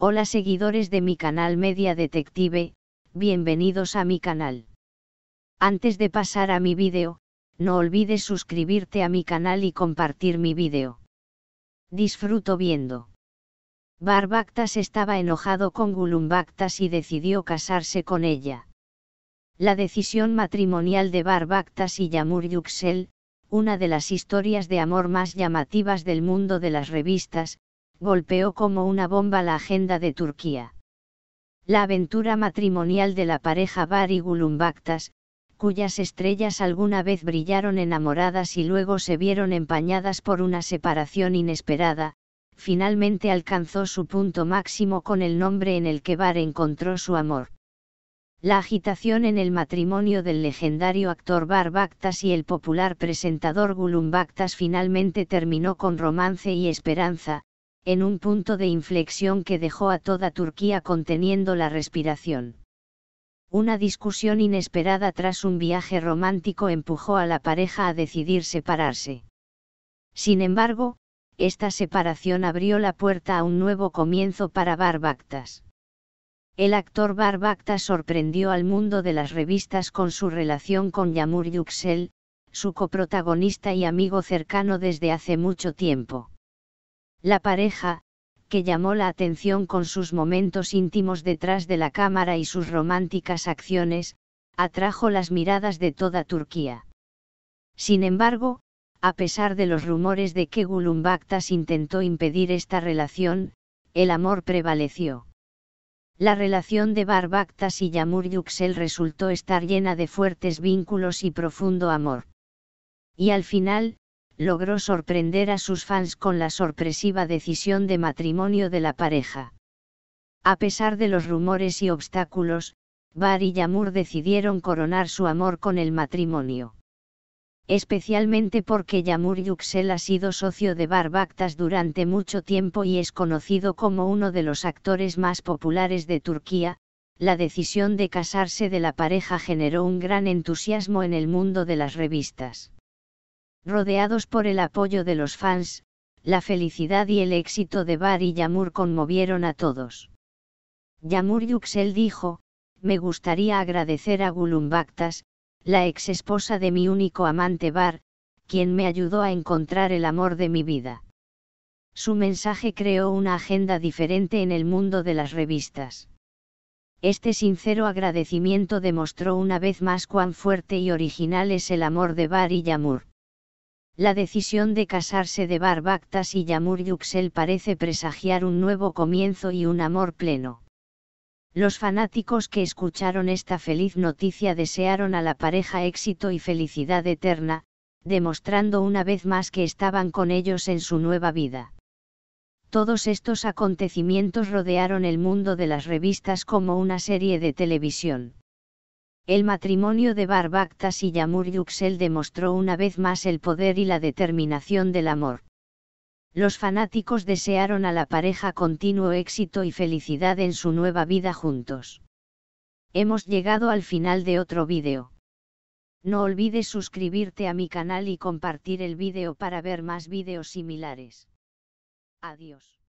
Hola seguidores de mi canal Media Detective, bienvenidos a mi canal. Antes de pasar a mi vídeo, no olvides suscribirte a mi canal y compartir mi vídeo. Disfruto viendo. Barbactas estaba enojado con Gulumbactas y decidió casarse con ella. La decisión matrimonial de Barbactas y Yamur Yuxel, una de las historias de amor más llamativas del mundo de las revistas, golpeó como una bomba la agenda de Turquía. La aventura matrimonial de la pareja Bar y Gulumbaktas, cuyas estrellas alguna vez brillaron enamoradas y luego se vieron empañadas por una separación inesperada, finalmente alcanzó su punto máximo con el nombre en el que Bar encontró su amor. La agitación en el matrimonio del legendario actor Bar Baktas y el popular presentador Gulumbaktas finalmente terminó con romance y esperanza, en un punto de inflexión que dejó a toda Turquía conteniendo la respiración. Una discusión inesperada tras un viaje romántico empujó a la pareja a decidir separarse. Sin embargo, esta separación abrió la puerta a un nuevo comienzo para Barbactas. El actor Barbactas sorprendió al mundo de las revistas con su relación con Yamur Yüksel, su coprotagonista y amigo cercano desde hace mucho tiempo. La pareja, que llamó la atención con sus momentos íntimos detrás de la cámara y sus románticas acciones, atrajo las miradas de toda Turquía. Sin embargo, a pesar de los rumores de que Gulumbaktas intentó impedir esta relación, el amor prevaleció. La relación de Barbaktas y Yamur Yüksel resultó estar llena de fuertes vínculos y profundo amor. Y al final, logró sorprender a sus fans con la sorpresiva decisión de matrimonio de la pareja. A pesar de los rumores y obstáculos, Bar y Yamur decidieron coronar su amor con el matrimonio. Especialmente porque Yamur Yuxel ha sido socio de Bar Baktas durante mucho tiempo y es conocido como uno de los actores más populares de Turquía, la decisión de casarse de la pareja generó un gran entusiasmo en el mundo de las revistas. Rodeados por el apoyo de los fans, la felicidad y el éxito de Bar y Yamur conmovieron a todos. Yamur Yuxel dijo, me gustaría agradecer a Gulumbactas, la ex esposa de mi único amante Bar, quien me ayudó a encontrar el amor de mi vida. Su mensaje creó una agenda diferente en el mundo de las revistas. Este sincero agradecimiento demostró una vez más cuán fuerte y original es el amor de Bar y Yamur. La decisión de casarse de Barbactas y Yamur Yuxel parece presagiar un nuevo comienzo y un amor pleno. Los fanáticos que escucharon esta feliz noticia desearon a la pareja éxito y felicidad eterna, demostrando una vez más que estaban con ellos en su nueva vida. Todos estos acontecimientos rodearon el mundo de las revistas como una serie de televisión. El matrimonio de Barbactas y Yamur Yuxel demostró una vez más el poder y la determinación del amor. Los fanáticos desearon a la pareja continuo éxito y felicidad en su nueva vida juntos. Hemos llegado al final de otro vídeo. No olvides suscribirte a mi canal y compartir el vídeo para ver más vídeos similares. Adiós.